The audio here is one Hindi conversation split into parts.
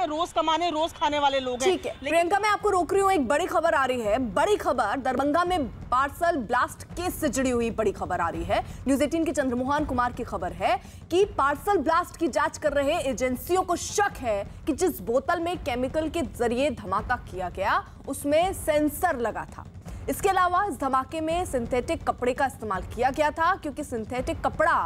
हैं रोज कमाने रोज खाने वाले लोग हैं ठीक है प्रियंका मैं आपको रोक रही हूँ एक बड़ी खबर आ रही है बड़ी खबर दरभंगा में पार्सल ब्लास्ट केस से जुड़ी हुई बड़ी खबर आ रही है न्यूज एटीन के चंद्रमोहन कुमार की खबर है कि पार्सल ब्लास्ट की जांच कर रहे एजेंसियों को शक है कि जिस बोतल में केमिकल के जरिए धमाका किया गया उसमें सेंसर लगा था इसके अलावा इस धमाके में सिंथेटिक कपड़े का इस्तेमाल किया गया था क्योंकि सिंथेटिक कपड़ा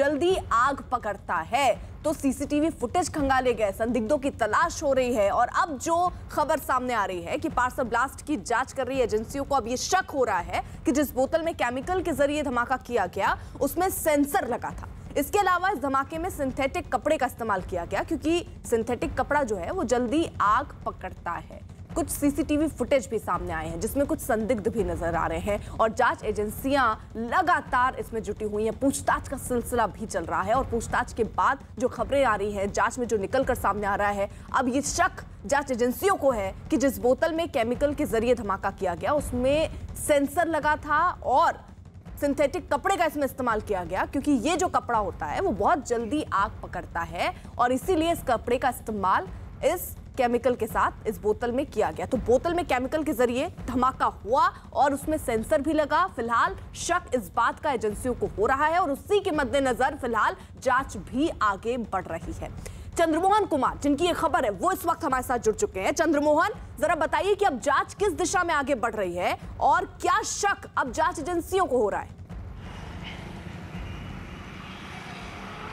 जल्दी आग पकड़ता है तो सीसीटीवी फुटेज खंगाले गए संदिग्धों की तलाश हो रही है और अब जो खबर सामने आ रही है कि पार्सल ब्लास्ट की जांच कर रही एजेंसियों को अब ये शक हो रहा है कि जिस बोतल में केमिकल के जरिए धमाका किया गया उसमें सेंसर लगा था इसके अलावा इस धमाके में सिंथेटिक कपड़े का इस्तेमाल किया गया क्योंकि सिंथेटिक कपड़ा जो है वो जल्दी आग पकड़ता है कुछ सीसीटीवी फुटेज भी सामने आए हैं जिसमें कुछ संदिग्ध भी नजर आ रहे हैं और जांच एजेंसियां लगातार इसमें जुटी हुई हैं पूछताछ का सिलसिला भी चल रहा है और पूछताछ के बाद जो खबरें आ रही हैं जांच में जो निकल कर सामने आ रहा है अब ये शक जांच एजेंसियों को है कि जिस बोतल में केमिकल के जरिए धमाका किया गया उसमें सेंसर लगा था और सिंथेटिक कपड़े का इसमें इस्तेमाल किया गया क्योंकि ये जो कपड़ा होता है वो बहुत जल्दी आग पकड़ता है और इसीलिए इस कपड़े का इस्तेमाल इस केमिकल के साथ इस बोतल में किया गया तो बोतल में केमिकल के जरिए धमाका हुआ और उसमें सेंसर भी लगा फिलहाल शक इस बात का एजेंसियों को हो रहा है और उसी के मद्देनजर फिलहाल जांच भी आगे बढ़ रही है चंद्रमोहन कुमार जिनकी ये खबर है वो इस वक्त हमारे साथ जुड़ चुके हैं चंद्रमोहन जरा बताइए कि अब जांच किस दिशा में आगे बढ़ रही है और क्या शक अब जांच एजेंसियों को हो रहा है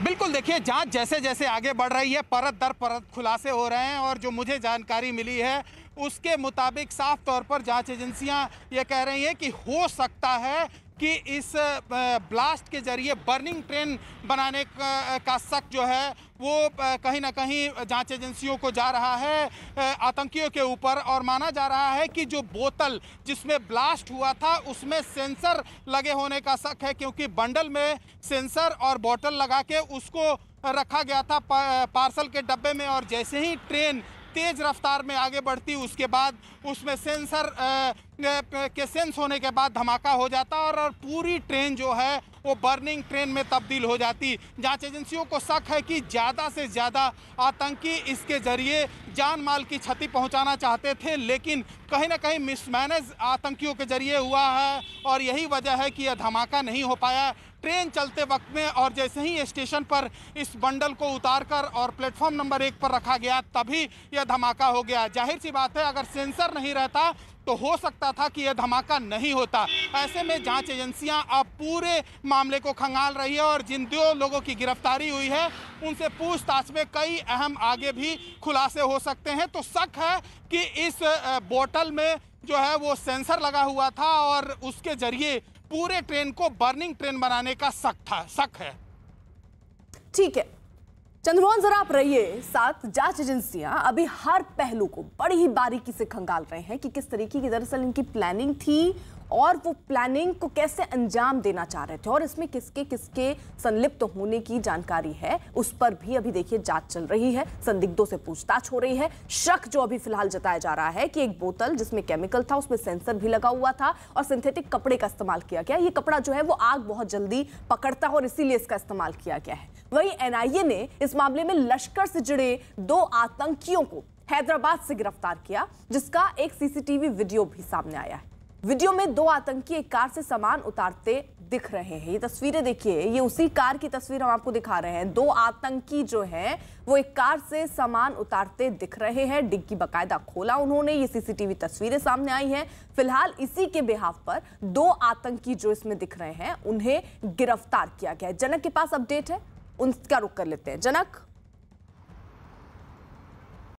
बिल्कुल देखिए जांच जैसे जैसे आगे बढ़ रही है परत दर परत खुलासे हो रहे हैं और जो मुझे जानकारी मिली है उसके मुताबिक साफ तौर पर जांच एजेंसियां ये कह रही हैं कि हो सकता है कि इस ब्लास्ट के जरिए बर्निंग ट्रेन बनाने का शक जो है वो कहीं ना कहीं जांच एजेंसियों को जा रहा है आतंकियों के ऊपर और माना जा रहा है कि जो बोतल जिसमें ब्लास्ट हुआ था उसमें सेंसर लगे होने का शक है क्योंकि बंडल में सेंसर और बोतल लगा के उसको रखा गया था पार्सल के डब्बे में और जैसे ही ट्रेन तेज़ रफ्तार में आगे बढ़ती उसके बाद उसमें सेंसर के सेंस होने के बाद धमाका हो जाता और, पूरी ट्रेन जो है वो बर्निंग ट्रेन में तब्दील हो जाती जांच एजेंसियों को शक है कि ज़्यादा से ज़्यादा आतंकी इसके ज़रिए जान माल की क्षति पहुंचाना चाहते थे लेकिन कहीं ना कहीं मिसमैनेज आतंकियों के ज़रिए हुआ है और यही वजह है कि यह धमाका नहीं हो पाया ट्रेन चलते वक्त में और जैसे ही स्टेशन पर इस बंडल को उतारकर और प्लेटफॉर्म नंबर एक पर रखा गया तभी यह धमाका हो गया जाहिर सी बात है अगर सेंसर नहीं रहता तो हो सकता था कि यह धमाका नहीं होता ऐसे में जांच एजेंसियां अब पूरे मामले को खंगाल रही है और जिन दो लोगों की गिरफ्तारी हुई है उनसे पूछताछ में कई अहम आगे भी खुलासे हो सकते हैं तो शक है कि इस बोतल में जो है वो सेंसर लगा हुआ था और उसके जरिए पूरे ट्रेन को बर्निंग ट्रेन बनाने का शक था शक है ठीक है चंद्रमोहन जरा आप रहिए साथ जांच एजेंसियां अभी हर पहलू को बड़ी ही बारीकी से खंगाल रहे हैं कि किस तरीके की दरअसल इनकी प्लानिंग थी और वो प्लानिंग को कैसे अंजाम देना चाह रहे थे और इसमें किसके किसके संलिप्त तो होने की जानकारी है उस पर भी अभी देखिए जांच चल रही है संदिग्धों से पूछताछ हो रही है शक जो अभी फिलहाल जताया जा रहा है कि एक बोतल जिसमें केमिकल था उसमें सेंसर भी लगा हुआ था और सिंथेटिक कपड़े का इस्तेमाल किया गया ये कपड़ा जो है वो आग बहुत जल्दी पकड़ता है और इसीलिए इसका इस्तेमाल किया गया है वही एनआईए ने इस मामले में लश्कर से जुड़े दो आतंकियों को हैदराबाद से गिरफ्तार किया जिसका एक सीसीटीवी वीडियो भी सामने आया है वीडियो में दो आतंकी एक कार से सामान उतारते दिख रहे हैं ये तस्वीरें देखिए ये उसी कार की तस्वीर हम आपको दिखा रहे हैं दो आतंकी जो हैं वो एक कार से सामान उतारते दिख रहे हैं डिग्गी बकायदा खोला उन्होंने ये सीसीटीवी तस्वीरें सामने आई हैं फिलहाल इसी के बिहाफ पर दो आतंकी जो इसमें दिख रहे हैं उन्हें गिरफ्तार किया गया है जनक के पास अपडेट है उनका रुख कर लेते हैं जनक